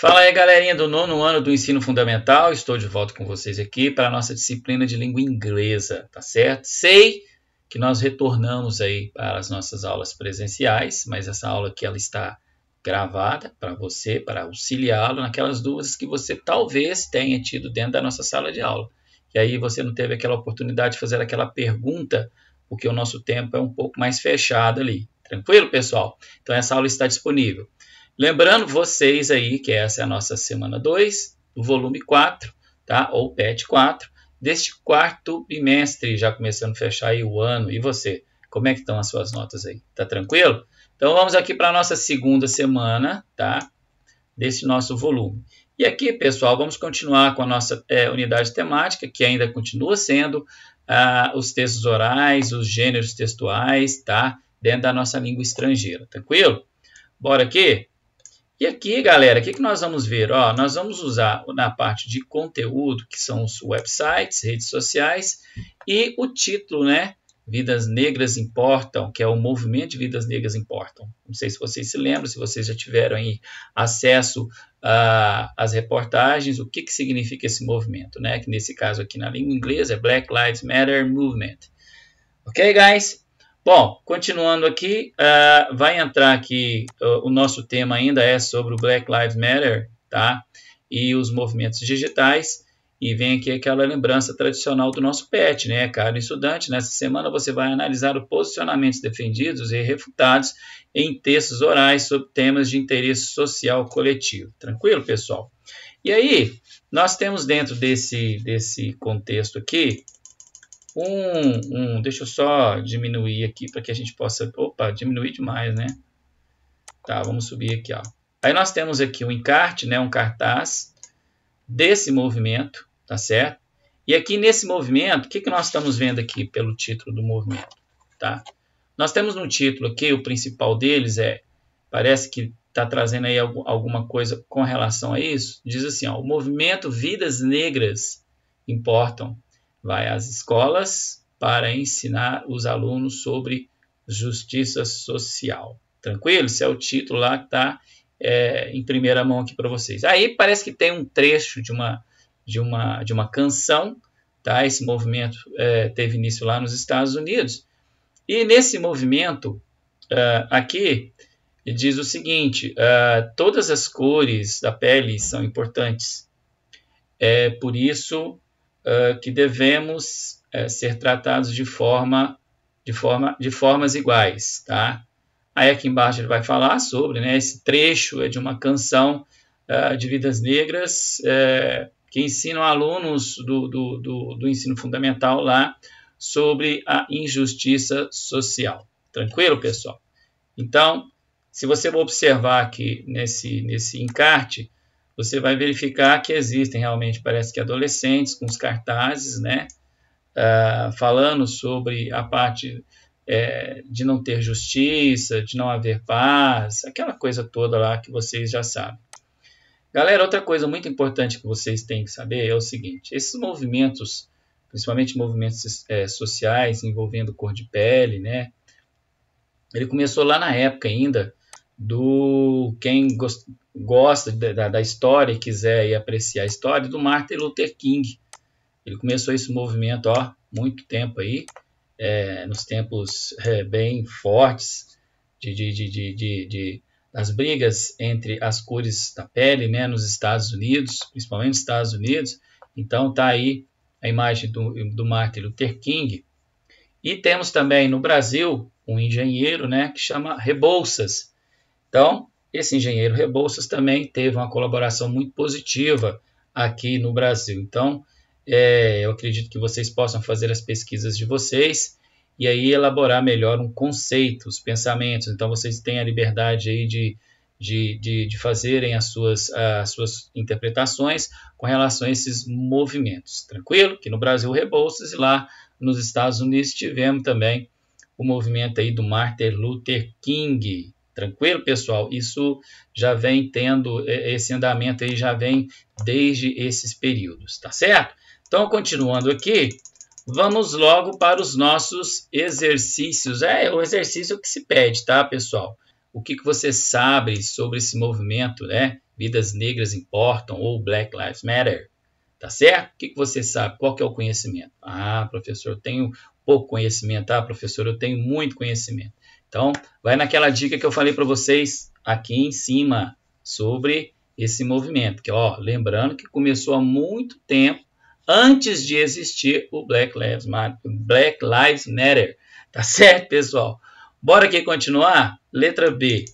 Fala aí, galerinha do nono ano do ensino fundamental. Estou de volta com vocês aqui para a nossa disciplina de língua inglesa, tá certo? Sei que nós retornamos aí para as nossas aulas presenciais, mas essa aula aqui ela está gravada para você, para auxiliá-lo naquelas dúvidas que você talvez tenha tido dentro da nossa sala de aula. E aí você não teve aquela oportunidade de fazer aquela pergunta, porque o nosso tempo é um pouco mais fechado ali. Tranquilo, pessoal? Então essa aula está disponível. Lembrando vocês aí que essa é a nossa semana 2, do volume 4, tá? ou PET 4, deste quarto bimestre, já começando a fechar aí o ano. E você, como é que estão as suas notas aí? Tá tranquilo? Então vamos aqui para a nossa segunda semana, tá? Desse nosso volume. E aqui, pessoal, vamos continuar com a nossa é, unidade temática, que ainda continua sendo ah, os textos orais, os gêneros textuais, tá? Dentro da nossa língua estrangeira, tranquilo? Bora aqui? E aqui, galera, o que, que nós vamos ver? Ó, nós vamos usar na parte de conteúdo, que são os websites, redes sociais, e o título, né? Vidas Negras Importam, que é o movimento de Vidas Negras Importam. Não sei se vocês se lembram, se vocês já tiveram aí acesso ah, às reportagens, o que, que significa esse movimento, né? Que nesse caso aqui na língua inglesa é Black Lives Matter Movement. Ok, guys? Bom, continuando aqui, uh, vai entrar aqui, uh, o nosso tema ainda é sobre o Black Lives Matter, tá? E os movimentos digitais. E vem aqui aquela lembrança tradicional do nosso PET, né, caro estudante? Nessa semana você vai analisar os posicionamentos defendidos e refutados em textos orais sobre temas de interesse social coletivo. Tranquilo, pessoal? E aí, nós temos dentro desse, desse contexto aqui um, um, deixa eu só diminuir aqui para que a gente possa... Opa, diminuir demais, né? Tá, vamos subir aqui, ó. Aí nós temos aqui um encarte, né, um cartaz desse movimento, tá certo? E aqui nesse movimento, o que, que nós estamos vendo aqui pelo título do movimento, tá? Nós temos no título aqui, o principal deles é, parece que está trazendo aí alguma coisa com relação a isso, diz assim, ó, o movimento Vidas Negras Importam, vai às escolas para ensinar os alunos sobre justiça social. Tranquilo? Esse é o título lá que está é, em primeira mão aqui para vocês. Aí parece que tem um trecho de uma, de uma, de uma canção, tá? Esse movimento é, teve início lá nos Estados Unidos. E nesse movimento uh, aqui, ele diz o seguinte: uh, todas as cores da pele são importantes. É por isso uh, que devemos uh, ser tratados de forma, de forma, de formas iguais, tá? Aí aqui embaixo ele vai falar sobre, né? Esse trecho é de uma canção uh, de vidas negras que ensinam alunos do, do, do, do ensino fundamental lá sobre a injustiça social. Tranquilo, pessoal? Então, se você observar aqui nesse, nesse encarte, você vai verificar que existem realmente, parece que adolescentes com os cartazes, né, uh, falando sobre a parte é, de não ter justiça, de não haver paz, aquela coisa toda lá que vocês já sabem. Galera, outra coisa muito importante que vocês têm que saber é o seguinte: esses movimentos, principalmente movimentos é, sociais envolvendo cor de pele, né, ele começou lá na época ainda do quem gost, gosta da, da, história e quiser e apreciar a história do Martin Luther King. Ele começou esse movimento há muito tempo aí, é, nos tempos é, bem fortes de, de, de, de, das brigas entre as cores da pele, né, nos Estados Unidos, principalmente nos Estados Unidos. Então tá aí a imagem do, do Martin Luther King. E temos também no Brasil um engenheiro, né, que chama Rebouças, então, esse engenheiro Rebouças também teve uma colaboração muito positiva aqui no Brasil. Então, é, eu acredito que vocês possam fazer as pesquisas de vocês e aí elaborar melhor um conceito, os pensamentos. Então, vocês têm a liberdade aí de, de, de, de fazerem as suas, as suas interpretações com relação a esses movimentos. Tranquilo? Que no Brasil, Rebouças, e lá nos Estados Unidos tivemos também o movimento aí do Martin Luther King, Tranquilo, pessoal? Isso já vem tendo, esse andamento aí já vem desde esses períodos, tá certo? Então, continuando aqui, vamos logo para os nossos exercícios. É o exercício que se pede, tá, pessoal? O que, que você sabe sobre esse movimento, né? Vidas Negras Importam ou Black Lives Matter, tá certo? O que, que você sabe? Qual que é o conhecimento? Ah, professor, eu tenho pouco conhecimento. Ah, professor, eu tenho muito conhecimento. Então, vai naquela dica que eu falei para vocês aqui em cima sobre esse movimento, que ó, lembrando que começou há muito tempo antes de existir o Black Lives Matter, Black Lives Matter tá certo, pessoal? Bora aqui continuar? Letra B.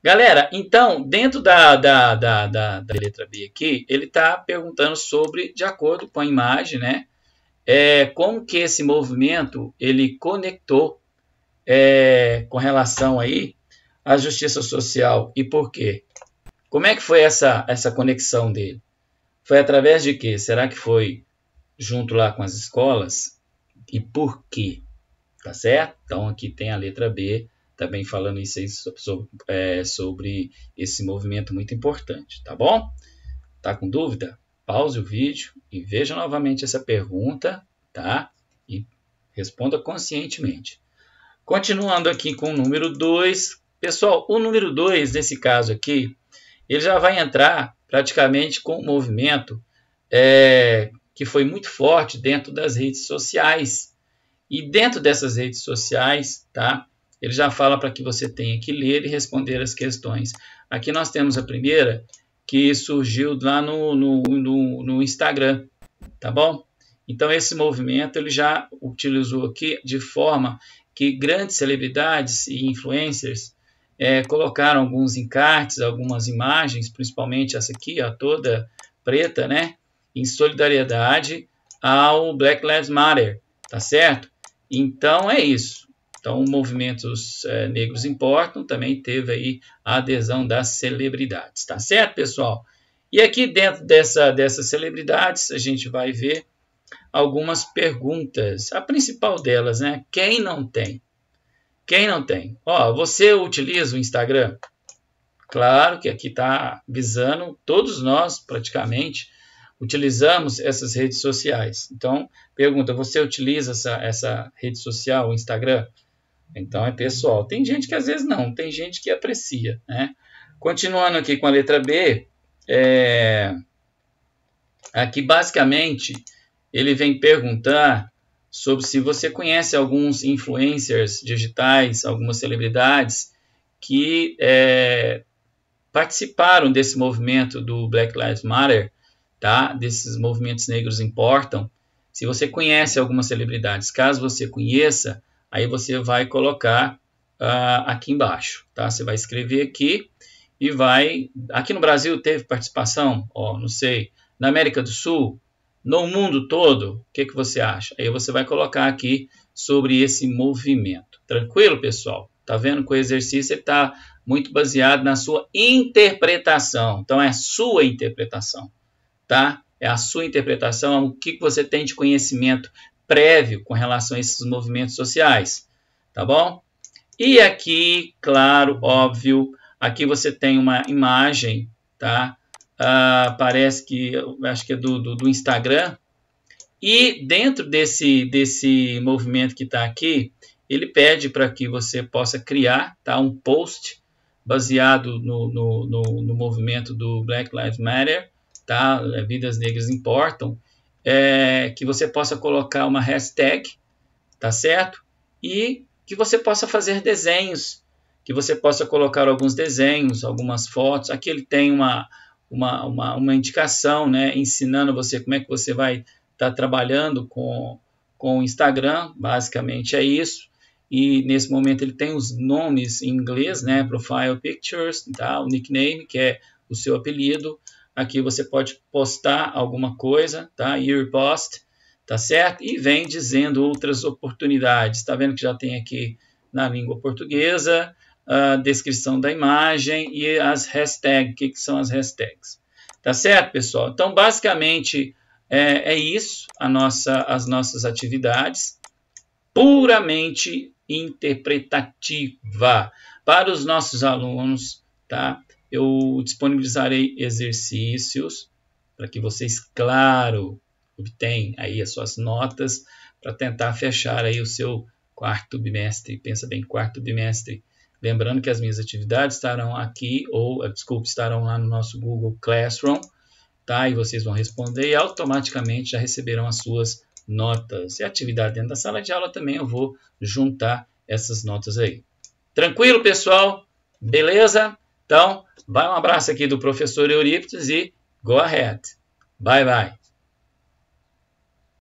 Galera, então, dentro da, da, da, da, da letra B aqui, ele está perguntando sobre, de acordo com a imagem, né? É, como que esse movimento ele conectou é, com relação aí à justiça social e por quê? Como é que foi essa, essa conexão dele? Foi através de quê? Será que foi junto lá com as escolas? E por quê? Tá certo? Então aqui tem a letra B também falando isso aí sobre, é, sobre esse movimento muito importante, tá bom? Tá com dúvida? Pause o vídeo e veja novamente essa pergunta, tá? E responda conscientemente. Continuando aqui com o número 2. Pessoal, o número 2, nesse caso aqui, ele já vai entrar praticamente com um movimento é, que foi muito forte dentro das redes sociais. E dentro dessas redes sociais, tá? Ele já fala para que você tenha que ler e responder as questões. Aqui nós temos a primeira, que surgiu lá no, no, no, no Instagram, tá bom? Então, esse movimento ele já utilizou aqui de forma que grandes celebridades e influencers é, colocaram alguns encartes, algumas imagens, principalmente essa aqui, ó, toda preta, né? Em solidariedade ao Black Lives Matter, tá certo? Então é isso. Então, movimentos é, negros importam, também teve aí a adesão das celebridades, tá certo, pessoal? E aqui dentro dessa, dessas celebridades, a gente vai ver algumas perguntas. A principal delas, né? Quem não tem? Quem não tem? Ó, você utiliza o Instagram? Claro que aqui está visando todos nós, praticamente, utilizamos essas redes sociais. Então, pergunta: você utiliza essa, essa rede social, o Instagram? Então é pessoal. Tem gente que às vezes não, tem gente que aprecia. Né? Continuando aqui com a letra B, é... aqui basicamente ele vem perguntar sobre se você conhece alguns influencers digitais, algumas celebridades que é, participaram desse movimento do Black Lives Matter, tá? Desses movimentos negros importam. Se você conhece algumas celebridades, caso você conheça, aí você vai colocar uh, aqui embaixo, tá? Você vai escrever aqui e vai. Aqui no Brasil teve participação, ó, não sei. Na América do Sul, no mundo todo, o que, que você acha? Aí você vai colocar aqui sobre esse movimento. Tranquilo, pessoal? Tá vendo que o exercício está muito baseado na sua interpretação. Então, é a sua interpretação, tá? É a sua interpretação, o o que você tem de conhecimento prévio com relação a esses movimentos sociais, tá bom? E aqui, claro, óbvio, aqui você tem uma imagem, tá? Ah, parece que acho que é do, do, do, Instagram. E dentro desse, desse movimento que está aqui, ele pede para que você possa criar tá, um post baseado no, no, no, no movimento do Black Lives Matter, tá, é, Vidas Negras Importam, é, que você possa colocar uma hashtag, tá certo? E que você possa fazer desenhos, que você possa colocar alguns desenhos, algumas fotos. Aqui ele tem uma, uma, uma, uma indicação, né, ensinando você como é que você vai estar tá trabalhando com, com o Instagram, basicamente é isso. E nesse momento ele tem os nomes em inglês, né, profile pictures, tá, o nickname, que é o seu apelido. Aqui você pode postar alguma coisa, tá, your post, tá certo? E vem dizendo outras oportunidades, tá vendo que já tem aqui na língua portuguesa, a descrição da imagem e as hashtags, o que, que, são as hashtags. Tá certo, pessoal? Então, basicamente, é, é isso, a nossa, as nossas atividades, puramente interpretativa. Para os nossos alunos, tá? eu disponibilizarei exercícios para que vocês, claro, obtenham aí as suas notas para tentar fechar aí o seu quarto bimestre. Pensa bem, quarto bimestre Lembrando que as minhas atividades estarão aqui, ou, eh, desculpe, estarão lá no nosso Google Classroom, tá? E vocês vão responder e automaticamente já receberão as suas notas. E a atividade dentro da sala de aula também eu vou juntar essas notas aí. Tranquilo, pessoal? Beleza? Então, vai um abraço aqui do professor Eurípides e go ahead. Bye, bye.